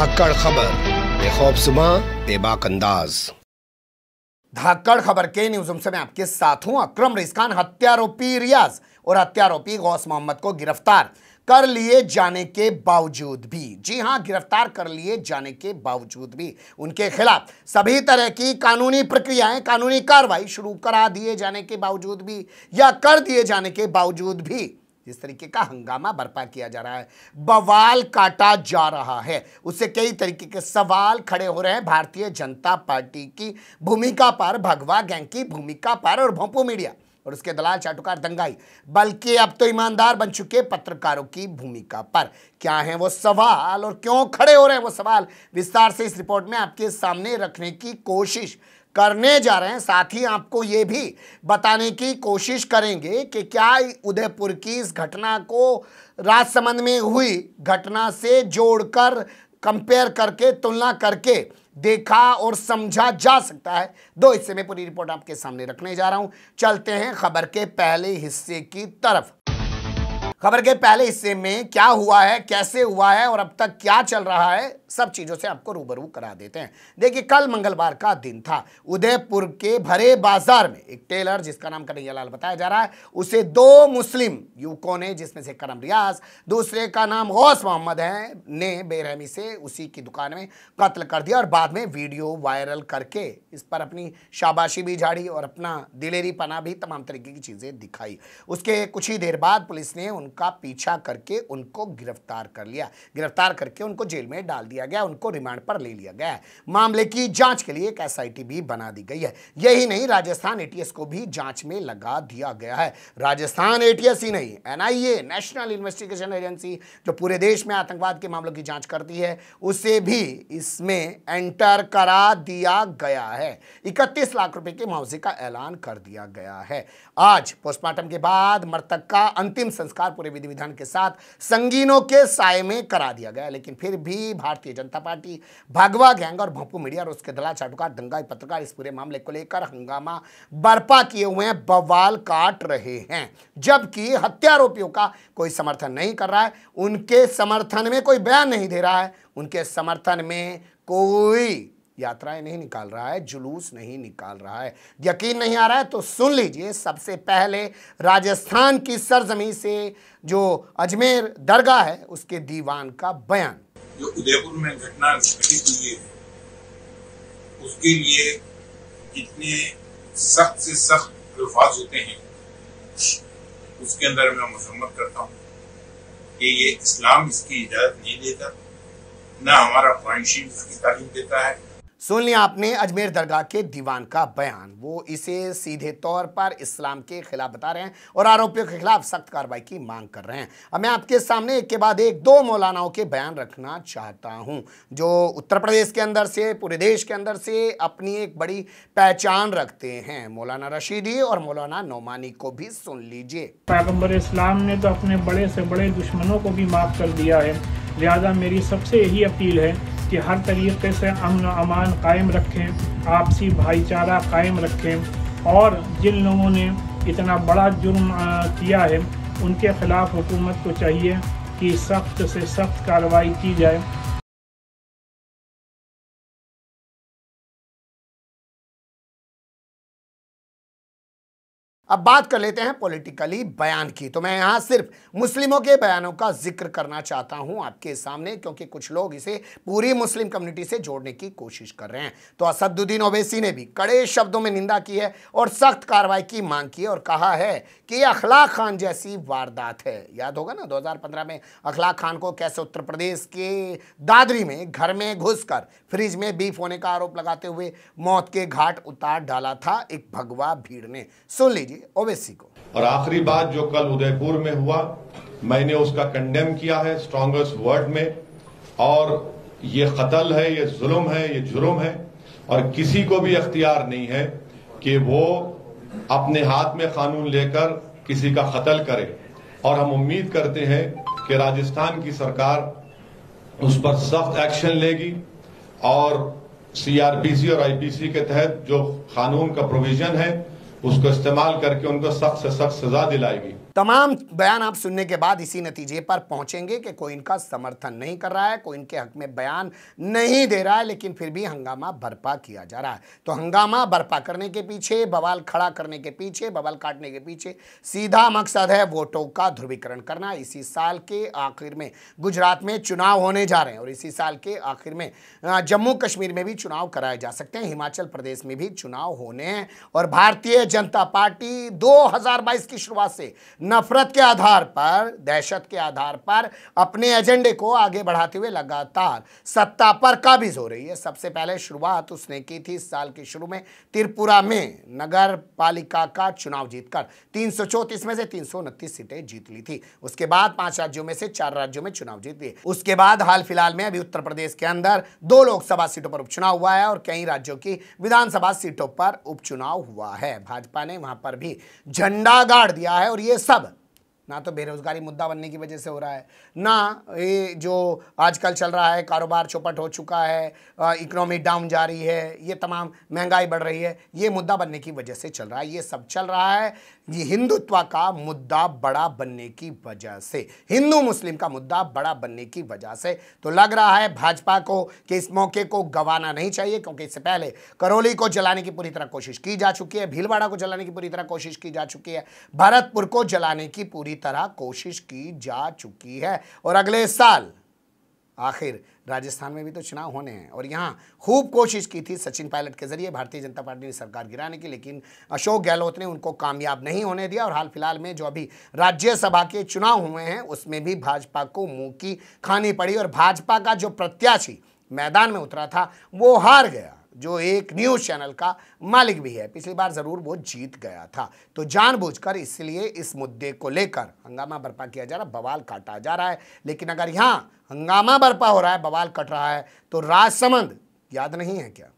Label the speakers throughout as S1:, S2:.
S1: धाकड़ खबर बेखौफ सुबह बेबाक अंदाज धाकड़ खबर के न्यूज से मैं आपके साथ हूं अक्रम रिस्कान हत्यारोपी रियाज और हत्यारोपी गौस मोहम्मद को गिरफ्तार कर लिए जाने के बावजूद भी जी हां गिरफ्तार कर लिए जाने के बावजूद भी उनके खिलाफ सभी तरह की कानूनी प्रक्रियाएं कानूनी कार्रवाई शुरू करा दिए जाने के बावजूद भी या कर दिए जाने के बावजूद भी इस तरीके का हंगामा बर्पा किया जा रहा है बवाल काटा जा रहा है उससे कई तरीके के सवाल खड़े हो रहे हैं भारतीय जनता पार्टी की भूमिका पर भगवा गैंग की भूमिका पर और भोपू मीडिया और उसके दलाल चाटुकार दंगाई बल्कि अब तो ईमानदार बन चुके पत्रकारों की भूमिका पर क्या है वो सवाल और क्यों खड़े हो रहे हैं वो सवाल विस्तार से इस रिपोर्ट में आपके सामने रखने की कोशिश करने जा रहे हैं साथ ही आपको ये भी बताने की कोशिश करेंगे कि क्या उदयपुर की इस घटना को राजसमंद में हुई घटना से जोड़कर कंपेयर करके तुलना करके देखा और समझा जा सकता है दो हिस्से में पूरी रिपोर्ट आपके सामने रखने जा रहा हूं चलते हैं खबर के पहले हिस्से की तरफ खबर के पहले हिस्से में क्या हुआ है कैसे हुआ है और अब तक क्या चल रहा है सब चीज़ों से आपको रूबरू करा देते हैं देखिए कल मंगलवार का दिन था उदयपुर के भरे बाजार में एक टेलर जिसका नाम कन्हैया लाल बताया जा रहा है उसे दो मुस्लिम युवकों ने जिसमें से करम रियाज दूसरे का नाम गौस मोहम्मद है ने बेरहमी से उसी की दुकान में कत्ल कर दिया और बाद में वीडियो वायरल करके इस पर अपनी शाबाशी भी झाड़ी और अपना दिलेरी पना भी तमाम तरीके की चीज़ें दिखाई उसके कुछ ही देर बाद पुलिस ने उनका पीछा करके उनको गिरफ्तार कर लिया गिरफ्तार करके उनको जेल में डाल दिया लिया गया उनको रिमांड पर ले लिया गया मामले की जांच के लिए एक एसआईटी भी बना दी गई है यही नहीं राजस्थान एटीएस को भी जांच में लगा दिया गया है राजस्थान एटीएस ही नहीं एनआईए नेशनल इन्वेस्टिगेशन एजेंसी जो पूरे देश में आतंकवाद के मामलों की जांच करती है उसे भी इसमें एंटर करा दिया गया है इकतीस लाख रुपए के मुआवजे का ऐलान कर दिया गया है आज पोस्टमार्टम के बाद मृतक का अंतिम संस्कार पूरे विधि विधान के साथ संगीनों के साय में करा दिया गया लेकिन फिर भी भारतीय भारतीय जनता पार्टी भागवा गैंग और भोपू मीडिया और उसके दला चाटुकार दंगाई पत्रकार इस पूरे मामले को लेकर हंगामा बर्पा किए हुए हैं बवाल काट रहे हैं जबकि हत्यारोपियों का कोई समर्थन नहीं कर रहा है उनके समर्थन में कोई बयान नहीं दे रहा है उनके समर्थन में कोई यात्राएं नहीं निकाल रहा है जुलूस नहीं निकाल रहा है यकीन नहीं आ रहा है तो सुन लीजिए सबसे पहले राजस्थान की सरजमी से जो अजमेर दरगाह है उसके दीवान का बयान जो उदयपुर में घटना घटित हुई है उसके लिए जितने सख्त से सख्त अल्फाज होते हैं उसके अंदर मैं मसम्मत करता हूँ कि ये इस्लाम इसकी इजाज़त नहीं देता ना हमारा पॉइंट शीट इसकी तालीम देता है सुन लिया आपने अजमेर दरगाह के दीवान का बयान वो इसे सीधे तौर पर इस्लाम के खिलाफ बता रहे हैं और आरोपियों के खिलाफ सख्त कार्रवाई की मांग कर रहे हैं अब मैं आपके सामने एक के बाद एक दो मौलानाओं के बयान रखना चाहता हूं जो उत्तर प्रदेश के अंदर से पूरे देश के अंदर से अपनी एक बड़ी पहचान रखते हैं मौलाना रशीदी और मौलाना नौमानी को भी सुन लीजिए पैगम्बर इस्लाम ने तो अपने बड़े से बड़े दुश्मनों को भी माफ कर दिया है लिहाजा मेरी सबसे यही अपील है कि हर तरीके से अमन अमान कायम रखें आपसी भाईचारा कायम रखें और जिन लोगों ने इतना बड़ा जुर्म किया है उनके ख़िलाफ़ हुकूमत को चाहिए कि सख्त से सख्त कार्रवाई की जाए अब बात कर लेते हैं पॉलिटिकली बयान की तो मैं यहाँ सिर्फ मुस्लिमों के बयानों का जिक्र करना चाहता हूँ आपके सामने क्योंकि कुछ लोग इसे पूरी मुस्लिम कम्युनिटी से जोड़ने की कोशिश कर रहे हैं तो असदुद्दीन ओवैसी ने भी कड़े शब्दों में निंदा की है और सख्त कार्रवाई की मांग की है और कहा है कि अखलाक खान जैसी वारदात है याद होगा ना दो में अखलाक खान को कैसे उत्तर प्रदेश के दादरी में घर में घुस फ्रिज में बीफ होने का आरोप लगाते हुए मौत के घाट उतार डाला था एक भगवा भीड़ ने सुन लीजिए ओवैसी को और आखिरी बात जो कल उदयपुर में हुआ मैंने उसका कंडेम किया है स्ट्रॉन्गेस्ट वर्ड में और ये कतल है ये जुल्म है ये जुर्म है और किसी को भी अख्तियार नहीं है कि वो अपने हाथ में कानून लेकर किसी का कतल करे और हम उम्मीद करते हैं कि राजस्थान की सरकार उस पर सख्त एक्शन लेगी और सीआरपीसी और आईपीसी के तहत जो कानून का प्रोविजन है उसको इस्तेमाल करके उनको सख्त से सख्त सजा दिलाएगी तमाम बयान आप सुनने के बाद इसी नतीजे पर पहुंचेंगे कि कोई इनका समर्थन नहीं कर रहा है कोई इनके हक में बयान नहीं दे रहा है लेकिन फिर भी हंगामा बर्पा किया जा रहा है तो हंगामा बर्पा करने के पीछे बवाल खड़ा करने के पीछे बवाल काटने के पीछे सीधा मकसद है वोटों का ध्रुवीकरण करना इसी साल के आखिर में गुजरात में चुनाव होने जा रहे हैं और इसी साल के आखिर में जम्मू कश्मीर में भी चुनाव कराए जा सकते हैं हिमाचल प्रदेश में भी चुनाव होने हैं और भारतीय जनता पार्टी 2022 की शुरुआत से नफरत के आधार पर दहशत के आधार पर अपने एजेंडे को आगे बढ़ाते हुए लगातार सत्ता पर काबिज हो रही है सबसे पहले शुरुआत उसने की थी इस साल के शुरू में त्रिपुरा में नगर पालिका का चुनाव जीतकर तीन में से तीन सीटें जीत ली थी उसके बाद पांच राज्यों में से चार राज्यों में चुनाव जीत लिए उसके बाद हाल फिलहाल में अभी उत्तर प्रदेश के अंदर दो लोकसभा सीटों पर उपचुनाव हुआ है और कई राज्यों की विधानसभा सीटों पर उपचुनाव हुआ है भाजपा ने वहां पर भी झंडा गाड़ दिया है और ये सब ना तो बेरोज़गारी मुद्दा बनने की वजह से हो रहा है ना ये जो आजकल चल रहा है कारोबार चौपट हो चुका है इकोनॉमी डाउन जा रही है ये तमाम महंगाई बढ़ रही है ये मुद्दा बनने की वजह से चल रहा है ये सब चल रहा है ये हिंदुत्व का मुद्दा बड़ा बनने की वजह से हिंदू मुस्लिम का मुद्दा बड़ा बनने की वजह से तो लग रहा है भाजपा को कि इस मौके को गंवाना नहीं चाहिए क्योंकि इससे पहले करौली को जलाने की पूरी तरह कोशिश की जा चुकी है भीलवाड़ा को जलाने की पूरी तरह कोशिश की जा चुकी है भरतपुर को जलाने की पूरी तरह कोशिश की जा चुकी है और अगले साल आखिर राजस्थान में भी तो चुनाव होने हैं और यहाँ खूब कोशिश की थी सचिन पायलट के जरिए भारतीय जनता पार्टी ने सरकार गिराने की लेकिन अशोक गहलोत ने उनको कामयाब नहीं होने दिया और हाल फिलहाल में जो अभी राज्यसभा के चुनाव हुए हैं उसमें भी भाजपा को मुंह की खानी पड़ी और भाजपा का जो प्रत्याशी मैदान में उतरा था वो हार गया जो एक न्यूज़ चैनल का मालिक भी है पिछली बार ज़रूर वो जीत गया था तो जानबूझकर इसलिए इस मुद्दे को लेकर हंगामा बर्पा किया जा रहा है बवाल काटा जा रहा है लेकिन अगर यहाँ हंगामा बर्पा हो रहा है बवाल कट रहा है तो राजसमंद याद नहीं है क्या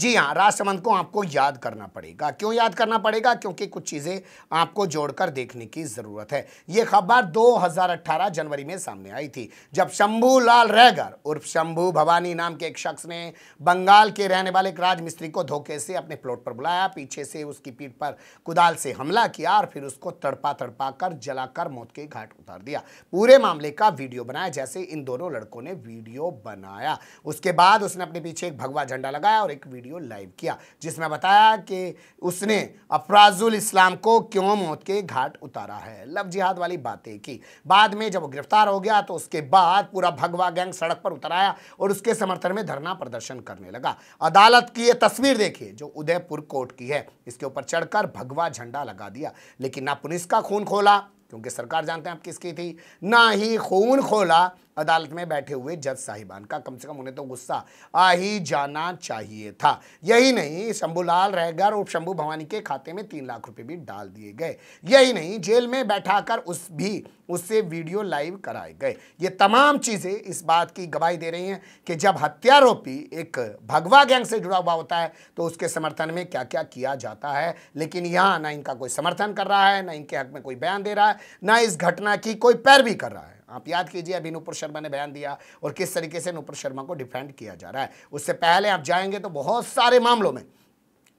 S1: जी हाँ राजसमंद को आपको याद करना पड़ेगा क्यों याद करना पड़ेगा क्योंकि कुछ चीज़ें आपको जोड़कर देखने की ज़रूरत है ये खबर 2018 जनवरी में सामने आई थी जब शंभू लाल रैगर उर्फ शंभू भवानी नाम के एक शख्स ने बंगाल के रहने वाले एक राजमिस्त्री को धोखे से अपने प्लॉट पर बुलाया पीछे से उसकी पीठ पर कुदाल से हमला किया और फिर उसको तड़पा तड़पा कर जलाकर मौत के घाट उतार दिया पूरे मामले का वीडियो बनाया जैसे इन दोनों लड़कों ने वीडियो बनाया उसके बाद उसने अपने पीछे एक भगवा झंडा लगाया और एक वीडियो वीडियो लाइव किया जिसमें बताया कि उसने अफराजुल इस्लाम को क्यों मौत के घाट उतारा है लव जिहाद वाली बातें की बाद में जब वो गिरफ्तार हो गया तो उसके बाद पूरा भगवा गैंग सड़क पर उतर आया और उसके समर्थन में धरना प्रदर्शन करने लगा अदालत की यह तस्वीर देखिए जो उदयपुर कोर्ट की है इसके ऊपर चढ़कर भगवा झंडा लगा दिया लेकिन ना पुलिस का खून खोला क्योंकि सरकार जानते हैं आप किसकी थी ना ही खून खोला अदालत में बैठे हुए जज साहिबान का कम से कम उन्हें तो गुस्सा आ ही जाना चाहिए था यही नहीं शंभूलाल रहगर और शंभू भवानी के खाते में तीन लाख रुपए भी डाल दिए गए यही नहीं जेल में बैठाकर उस भी उससे वीडियो लाइव कराए गए ये तमाम चीज़ें इस बात की गवाही दे रही हैं कि जब हत्यारोपी एक भगवा गैंग से जुड़ा हुआ होता है तो उसके समर्थन में क्या क्या किया जाता है लेकिन यहाँ ना इनका कोई समर्थन कर रहा है ना इनके हक में कोई बयान दे रहा है ना इस घटना की कोई पैरवी कर रहा है आप याद कीजिए अभी नुपुर शर्मा ने बयान दिया और किस तरीके से नुपुर शर्मा को डिफेंड किया जा रहा है उससे पहले आप जाएंगे तो बहुत सारे मामलों में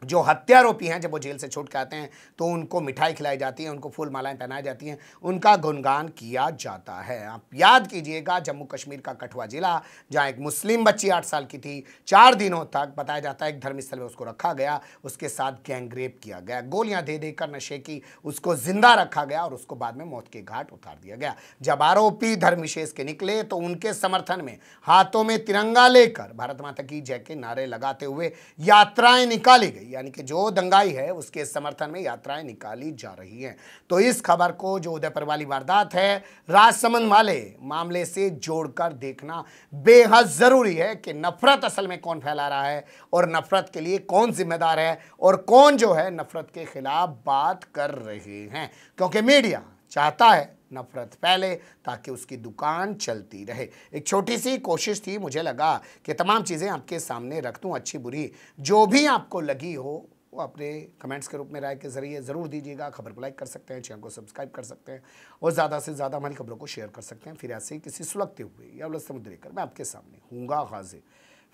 S1: जो हत्यारोपी हैं जब वो जेल से छूट के आते हैं तो उनको मिठाई खिलाई जाती है उनको फूल मालाएं पहनाई जाती हैं उनका गुणगान किया जाता है आप याद कीजिएगा जम्मू कश्मीर का कठुआ जिला जहाँ एक मुस्लिम बच्ची आठ साल की थी चार दिनों तक बताया जाता है एक धर्मस्थल में उसको रखा गया उसके साथ गैंगरेप किया गया गोलियाँ दे देकर नशे की उसको जिंदा रखा गया और उसको बाद में मौत के घाट उतार दिया गया जब आरोपी धर्मविशेष के निकले तो उनके समर्थन में हाथों में तिरंगा लेकर भारत माता की जय के नारे लगाते हुए यात्राएं निकाली गई रही यानी कि जो दंगाई है उसके समर्थन में यात्राएं निकाली जा रही हैं तो इस खबर को जो उदयपुर वाली वारदात है राजसमंद वाले मामले से जोड़कर देखना बेहद ज़रूरी है कि नफरत असल में कौन फैला रहा है और नफरत के लिए कौन जिम्मेदार है और कौन जो है नफरत के खिलाफ बात कर रहे हैं क्योंकि मीडिया चाहता है नफरत फैले ताकि उसकी दुकान चलती रहे एक छोटी सी कोशिश थी मुझे लगा कि तमाम चीज़ें आपके सामने रख दूँ अच्छी बुरी जो भी आपको लगी हो वो अपने कमेंट्स के रूप में राय के ज़रिए ज़रूर दीजिएगा खबर को लाइक कर सकते हैं चैनल को सब्सक्राइब कर सकते हैं और ज़्यादा से ज़्यादा हमारी खबरों को शेयर कर सकते हैं फिर ऐसे ही किसी सुलगते हुए या उलझते मुद्दे लेकर मैं आपके सामने हूँगा हाजिर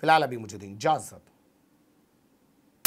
S1: फिलहाल अभी मुझे दें इजाज़त